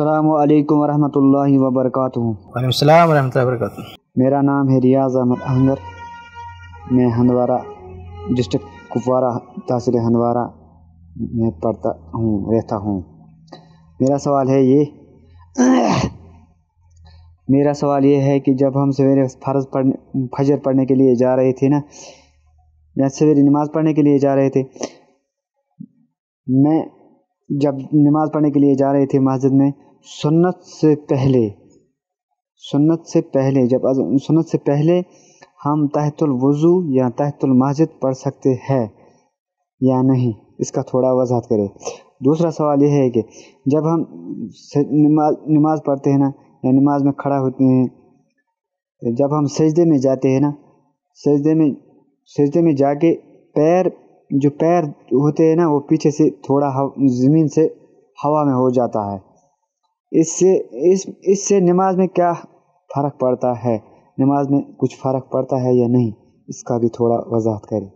अल्लाम वरहमल वबरक वरक मेरा नाम है रियाज अहमद अहंगर मैं हंदवारा डिस्ट्रिक्ट कुपवारा तहसील हंदवारा में पढ़ता हूँ रहता हूँ मेरा सवाल है ये मेरा सवाल ये है कि जब हम सवेरे फर्ज पढ़ने फजर पढ़ने के लिए जा रहे थे ना या सवेरे नमाज़ पढ़ने के लिए जा रहे थे मैं जब नमाज़ पढ़ने के लिए जा रहे थे मस्जिद में सुन्नत से पहले सुन्नत से पहले जब सुन्नत से पहले हम तहतुल वज़ू या तहतुल मस्जिद पढ़ सकते हैं या नहीं इसका थोड़ा वजाहत करें दूसरा सवाल यह है कि जब हम नमाज नमाज पढ़ते हैं ना या नमाज में खड़ा होते हैं जब हम सजदे में जाते हैं ना सजदे में सजदे में जाके पैर जो पैर होते हैं ना वो पीछे से थोड़ा ज़मीन से हवा में हो जाता है इससे इस इससे नमाज में क्या फ़र्क पड़ता है नमाज में कुछ फ़र्क पड़ता है या नहीं इसका भी थोड़ा वजाहत करें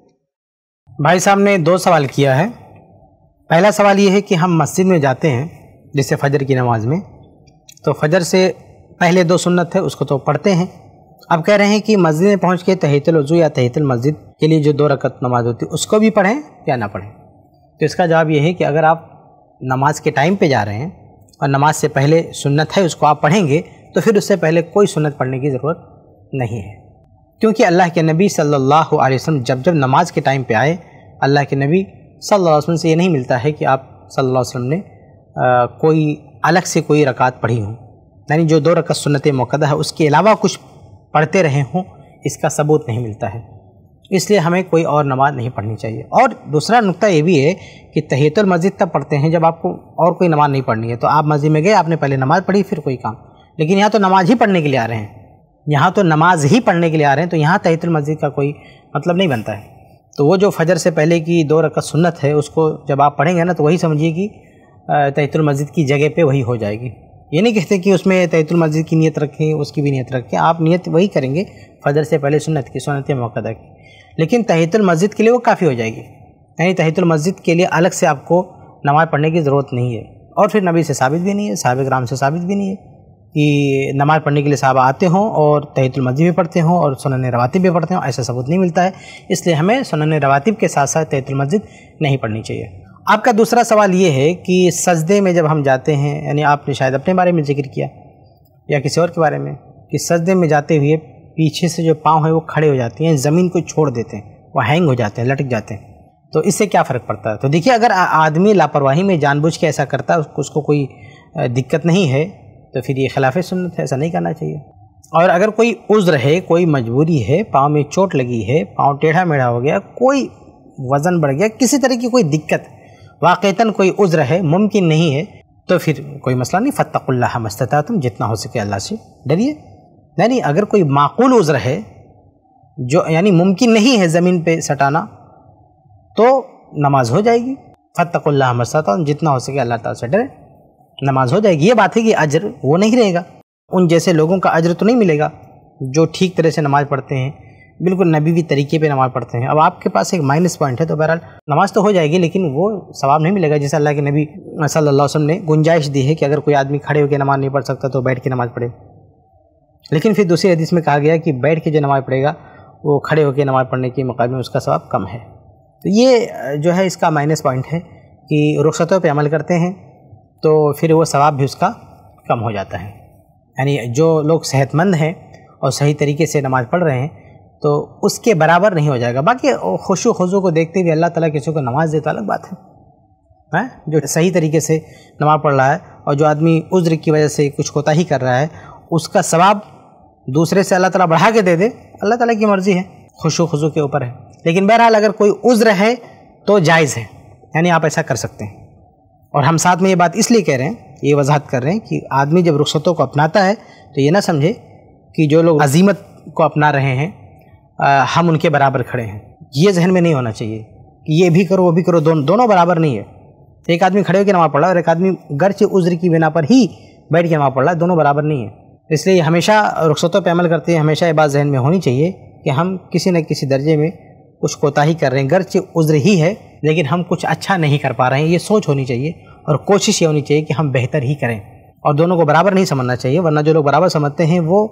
भाई साहब ने दो सवाल किया है पहला सवाल ये है कि हम मस्जिद में जाते हैं जैसे फजर की नमाज़ में तो फजर से पहले दो सुन्नत है उसको तो पढ़ते हैं अब कह रहे हैं कि मस्जिद में पहुँच के वजू या तहतल मस्जिद के लिए जो दो रकत नमाज होती है उसको भी पढ़ें या ना पढ़ें तो इसका जवाब यह है कि अगर आप नमाज के टाइम पे जा रहे हैं और नमाज से पहले सुन्नत है उसको आप पढ़ेंगे तो फिर उससे पहले कोई सुन्नत पढ़ने की ज़रूरत नहीं है क्योंकि अल्लाह के नबी सल्लल्लाहु अलैहि वसल्लम जब जब नमाज के टाइम पे आए अल्लाह के नबी सल्लल्लाहु अलैहि वसल्लम से ये नहीं मिलता है कि आप सल्लल्लाहु अलैहि वसल्लम ने आ, कोई अलग से कोई रकात पढ़ी हो यानी जो दो रकत सुन्नत मौक़ा है उसके अलावा कुछ पढ़ते रहे हों इसका सबूत नहीं मिलता है इसलिए हमें कोई और नमाज़ नहीं पढ़नी चाहिए और दूसरा नुकता ये भी है कि तहतुल मस्जिद तब पढ़ते हैं जब आपको और कोई नमाज़ नहीं पढ़नी है तो आप मस्जिद में गए आपने पहले नमाज़ पढ़ी फिर कोई काम लेकिन यहाँ तो नमाज ही पढ़ने के लिए आ रहे हैं यहाँ तो नमाज ही पढ़ने के लिए आ रहे हैं तो यहाँ तहतुल मस्जिद का कोई मतलब नहीं बनता है तो वो जो फजर से पहले की दो रकत सुन्नत है उसको जब आप पढ़ेंगे ना तो वही समझिए कि तहतुल मस्जिद की जगह पर वही हो जाएगी ये नहीं कहते कि उसमें तैतुल मस्जिद की नीयत रखें उसकी भी नीयत रखें आप नीयत वही करेंगे फजर से पहले सुन्नत की सुनत मौक़दा की लेकिन तहतुल मस्जिद के लिए वो काफ़ी हो जाएगी यानी तहतुल मस्जिद के लिए अलग से आपको नमाज़ पढ़ने की ज़रूरत नहीं है और फिर नबी से साबित भी नहीं है साहब ग्राम से साबित भी नहीं है कि नमाज़ पढ़ने के लिए साहब आते हों और तहतुल मस्जिद भी पढ़ते हों और सुनन रवातिब भी पढ़ते हों ऐसा सबूत नहीं मिलता है इसलिए हमें सुनन रवातिब के साथ साथ तहतुल मस्जिद नहीं पढ़नी चाहिए आपका दूसरा सवाल ये है कि सजदे में जब हम जाते हैं यानी आपने शायद अपने बारे में जिक्र किया या किसी और के बारे में कि सजदे में जाते हुए पीछे से जो पाँव है वो खड़े हो जाते हैं ज़मीन को छोड़ देते हैं वो हैंग हो जाते हैं लटक जाते हैं तो इससे क्या फ़र्क पड़ता है तो देखिए अगर आदमी लापरवाही में जानबूझ के ऐसा करता है उसको कोई दिक्कत नहीं है तो फिर ये खिलाफ सुन्नत है ऐसा नहीं करना चाहिए और अगर कोई उज्र है कोई मजबूरी है पाँव में चोट लगी है पाँव टेढ़ा मेढ़ा हो गया कोई वज़न बढ़ गया किसी तरह की कोई दिक्कत वाक़ता कोई उज्र है मुमकिन नहीं है तो फिर कोई मसला नहीं फ़तकुल्ला मस्तता तुम जितना हो सके अल्लाह से डरिए यानी अगर कोई माकूल उज्र है जो यानी मुमकिन नहीं है ज़मीन पे सटाना तो नमाज हो जाएगी फ़तकुल्ला मस्तता जितना हो सके अल्लाह ताला से डरे नमाज हो जाएगी ये बात है कि अजर वो नहीं रहेगा उन जैसे लोगों का अजर तो नहीं मिलेगा जो ठीक तरह से नमाज़ पढ़ते हैं बिल्कुल नबीवी तरीके पे नमाज़ पढ़ते हैं अब आपके पास एक माइनस पॉइंट है तो बहरहाल नमाज़ तो हो जाएगी लेकिन वो सवाब नहीं मिलेगा जैसे अल्लाह के नबी सल्लल्लाहु अलैहि वसल्लम ने गुंजाइश दी है कि अगर कोई आदमी खड़े होकर नमाज़ नहीं पढ़ सकता तो बैठ के नमाज़ पढ़े लेकिन फिर दूसरी हदीस में कहा गया कि बैठ के जो नमाज़ पढ़ेगा वो खड़े होकर नमाज़ पढ़ने के मुकाबले में उसका सवाब कम है तो ये जो है इसका माइनस पॉइंट है कि रुख्सतों पर अमल करते हैं तो फिर वो सवाब भी उसका कम हो जाता है यानी जो लोग सेहतमंद हैं और सही तरीके से नमाज़ पढ़ रहे हैं तो उसके बराबर नहीं हो जाएगा बाकी खुशो खुशो को देखते हुए अल्लाह ताला किसी को नमाज़ देता अलग बात है हैं जो सही तरीके से नमाज पढ़ रहा है और जो आदमी उज्र की वजह से कुछ कोताही कर रहा है उसका सवाब दूसरे से अल्लाह ताला बढ़ा के दे दे अल्लाह ताला की मर्ज़ी है खुशो खुशो के ऊपर है लेकिन बहरहाल अगर कोई उज्र है तो जायज़ है यानी आप ऐसा कर सकते हैं और हम साथ में ये बात इसलिए कह रहे हैं ये वजाहत कर रहे हैं कि आदमी जब रुख्सतों को अपनाता है तो ये ना समझे कि जो लोग अजीमत को अपना रहे हैं आ, हम उनके बराबर खड़े हैं ये जहन में नहीं होना चाहिए कि ये भी करो वो भी करो दोनों दोनों बराबर नहीं है एक आदमी खड़े होकर नमाज पढ़ रहा है और एक आदमी गर्च उज्र की बिना पर ही बैठ के नमाज पढ़ रहा है दोनों बराबर नहीं है इसलिए हमेशा रुखसतों पर अमल करते हैं हमेशा ये बात जहन में होनी चाहिए कि हम किसी न किसी दर्जे में कुछ कोताही कर रहे हैं गर्च उज्र ही है लेकिन हम कुछ अच्छा नहीं कर पा रहे हैं ये सोच होनी चाहिए और कोशिश ये होनी चाहिए कि हम बेहतर ही करें और दोनों को बराबर नहीं समझना चाहिए वरना जो लोग बराबर समझते हैं वो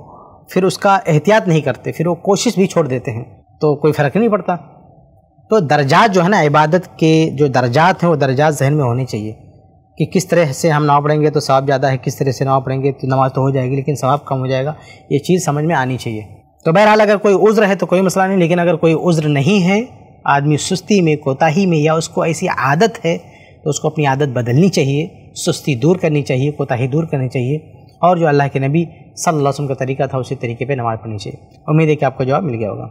फिर उसका एहतियात नहीं करते फिर वो कोशिश भी छोड़ देते हैं तो कोई फ़र्क नहीं पड़ता तो दर्जात जो है ना इबादत के जो दर्जात हैं वो दर्जात जहन में होने चाहिए कि किस तरह से हम नवा पढ़ेंगे तो सवाब ज़्यादा है किस तरह से नवा पढ़ेंगे तो नमाज़ तो हो जाएगी लेकिन सवाब कम हो जाएगा ये चीज़ समझ में आनी चाहिए तो बहरहाल अगर कोई उज़्र है तो कोई मसला नहीं लेकिन अगर कोई उज़्र नहीं है आदमी सुस्ती में कोताही में या उसको ऐसी आदत है तो उसको अपनी आदत बदलनी चाहिए सुस्ती दूर करनी चाहिए कोताही दूर करनी चाहिए और जो अल्लाह के नबी सल्लल्लाहु अलैहि वसल्लम का तरीका था उसी तरीके पे नमाज़ पढ़नी चाहिए उम्मीद है कि आपको जवाब मिल गया होगा